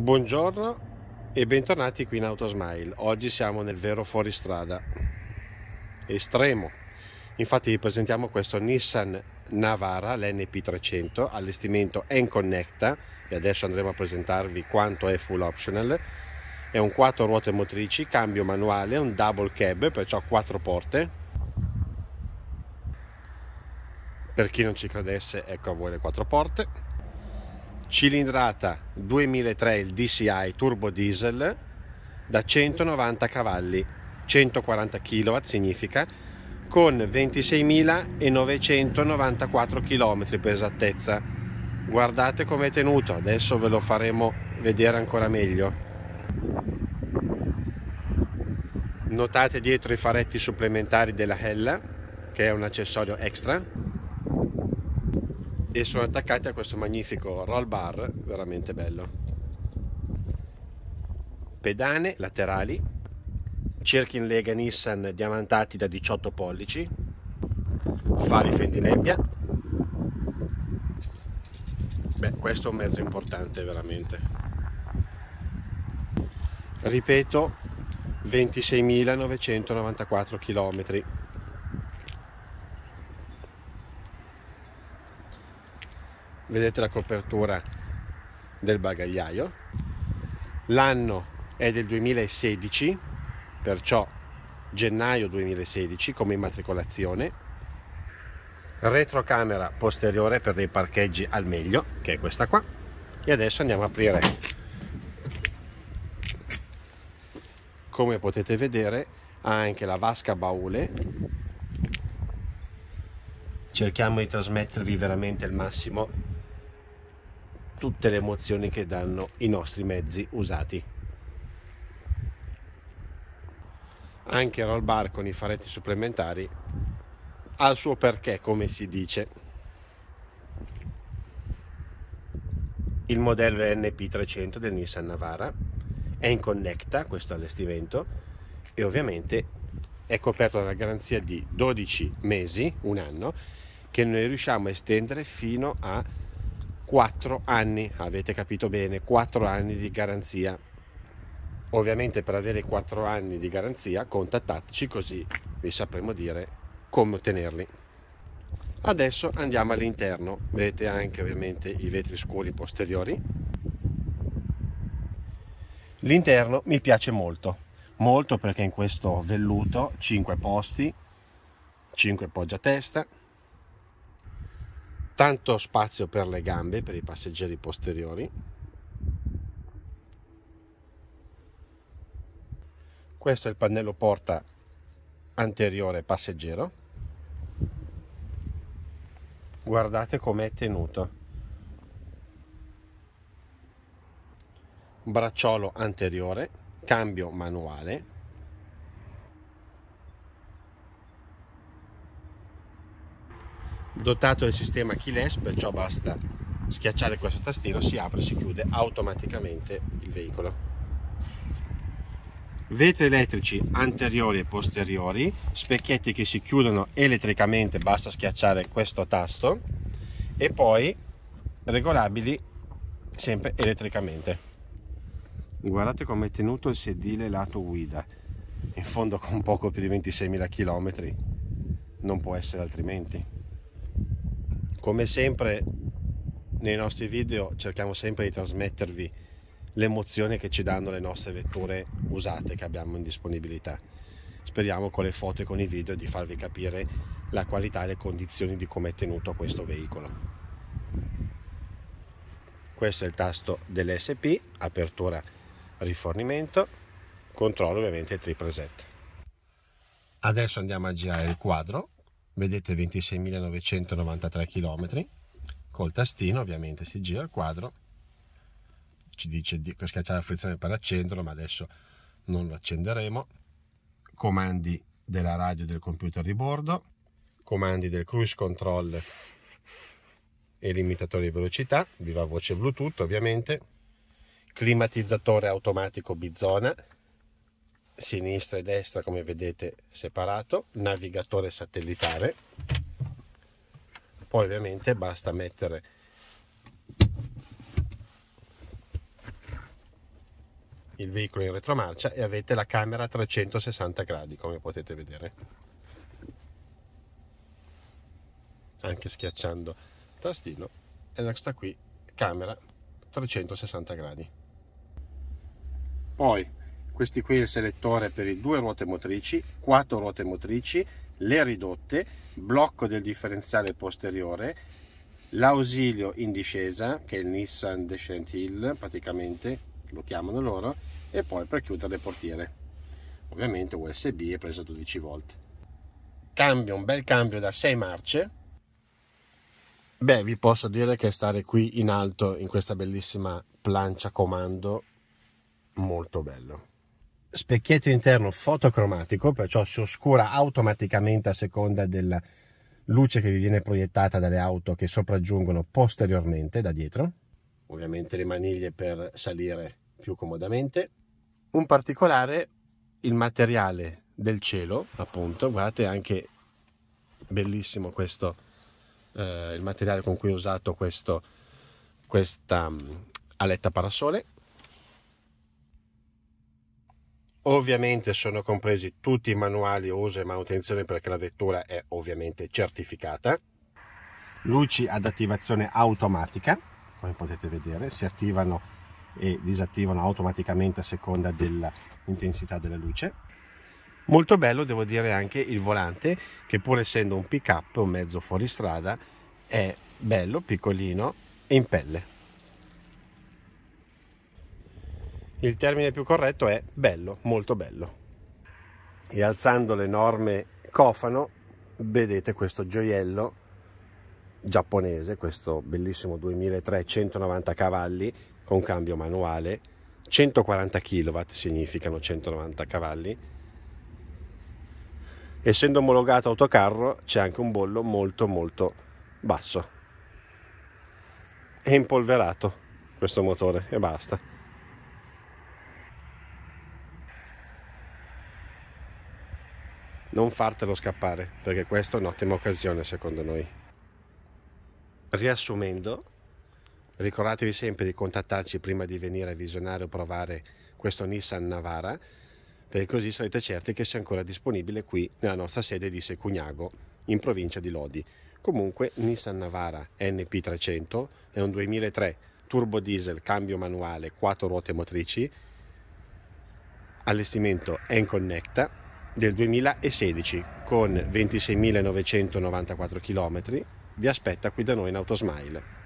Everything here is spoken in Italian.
Buongiorno e bentornati qui in Autosmile. Oggi siamo nel vero fuoristrada, estremo. Infatti vi presentiamo questo Nissan Navara, l'NP300, allestimento N-Connecta e adesso andremo a presentarvi quanto è full optional. È un 4 ruote motrici, cambio manuale, un double cab, perciò 4 porte. Per chi non ci credesse, ecco a voi le 4 porte cilindrata 2003 il DCI turbo diesel da 190 cavalli 140 kW significa con 26.994 km per esattezza guardate come è tenuto adesso ve lo faremo vedere ancora meglio notate dietro i faretti supplementari della Hella che è un accessorio extra e sono attaccati a questo magnifico roll bar veramente bello pedane laterali cerchi in lega Nissan diamantati da 18 pollici fari fendinebbia beh questo è un mezzo importante veramente ripeto 26.994 km vedete la copertura del bagagliaio l'anno è del 2016 perciò gennaio 2016 come immatricolazione retrocamera posteriore per dei parcheggi al meglio che è questa qua e adesso andiamo a aprire come potete vedere ha anche la vasca baule cerchiamo di trasmettervi veramente il massimo tutte le emozioni che danno i nostri mezzi usati. Anche roll bar con i faretti supplementari ha il suo perché, come si dice. Il modello NP300 del Nissan Navara è in connecta questo allestimento e ovviamente è coperto da una garanzia di 12 mesi, un anno, che noi riusciamo a estendere fino a 4 anni, avete capito bene, 4 anni di garanzia. Ovviamente per avere 4 anni di garanzia contattateci così vi sapremo dire come ottenerli. Adesso andiamo all'interno, vedete anche ovviamente i vetri scuri posteriori. L'interno mi piace molto, molto perché in questo velluto 5 posti, 5 poggiatesta, tanto spazio per le gambe, per i passeggeri posteriori. Questo è il pannello porta anteriore passeggero. Guardate com'è tenuto. Bracciolo anteriore, cambio manuale, dotato del sistema keyless, perciò basta schiacciare questo tastino, si apre e si chiude automaticamente il veicolo. Vetri elettrici anteriori e posteriori, specchietti che si chiudono elettricamente, basta schiacciare questo tasto e poi regolabili sempre elettricamente. Guardate come è tenuto il sedile lato guida, in fondo con poco più di 26.000 km, non può essere altrimenti come sempre nei nostri video cerchiamo sempre di trasmettervi l'emozione che ci danno le nostre vetture usate che abbiamo in disponibilità speriamo con le foto e con i video di farvi capire la qualità e le condizioni di come è tenuto questo veicolo questo è il tasto dell'SP apertura rifornimento controllo ovviamente il 3 preset adesso andiamo a girare il quadro vedete 26.993 km col tastino ovviamente si gira il quadro ci dice di schiacciare la frizione per accenderlo ma adesso non lo accenderemo comandi della radio del computer di bordo comandi del cruise control e limitatore di velocità viva voce bluetooth ovviamente climatizzatore automatico bizona sinistra e destra come vedete separato navigatore satellitare poi ovviamente basta mettere il veicolo in retromarcia e avete la camera a 360 gradi come potete vedere anche schiacciando il tastino e questa qui camera 360 gradi poi questi qui è il selettore per i due ruote motrici, quattro ruote motrici, le ridotte, blocco del differenziale posteriore, l'ausilio in discesa che è il Nissan Descent Hill praticamente lo chiamano loro e poi per chiudere le portiere ovviamente USB è preso 12 volt cambio un bel cambio da 6 marce beh vi posso dire che stare qui in alto in questa bellissima plancia comando molto bello specchietto interno fotocromatico, perciò si oscura automaticamente a seconda della luce che vi viene proiettata dalle auto che sopraggiungono posteriormente da dietro. Ovviamente le maniglie per salire più comodamente. Un particolare, il materiale del cielo, appunto, guardate anche bellissimo questo, eh, il materiale con cui ho usato questo, questa mm, aletta parasole Ovviamente sono compresi tutti i manuali uso e manutenzione perché la vettura è ovviamente certificata. Luci ad attivazione automatica, come potete vedere, si attivano e disattivano automaticamente a seconda dell'intensità della luce. Molto bello devo dire anche il volante che pur essendo un pick up, un mezzo fuoristrada, è bello, piccolino e in pelle. il termine più corretto è bello, molto bello. E alzando l'enorme cofano vedete questo gioiello giapponese, questo bellissimo 2003 190 cavalli con cambio manuale, 140 kW significano 190 cavalli. Essendo omologato autocarro c'è anche un bollo molto molto basso. È impolverato questo motore e basta. non fartelo scappare, perché questa è un'ottima occasione secondo noi. Riassumendo, ricordatevi sempre di contattarci prima di venire a visionare o provare questo Nissan Navara, perché così sarete certi che sia ancora disponibile qui nella nostra sede di Secugnago, in provincia di Lodi. Comunque Nissan Navara NP300 è un 2003 turbo diesel, cambio manuale, 4 ruote motrici, allestimento N-Connecta del 2016 con 26.994 km vi aspetta qui da noi in Autosmile.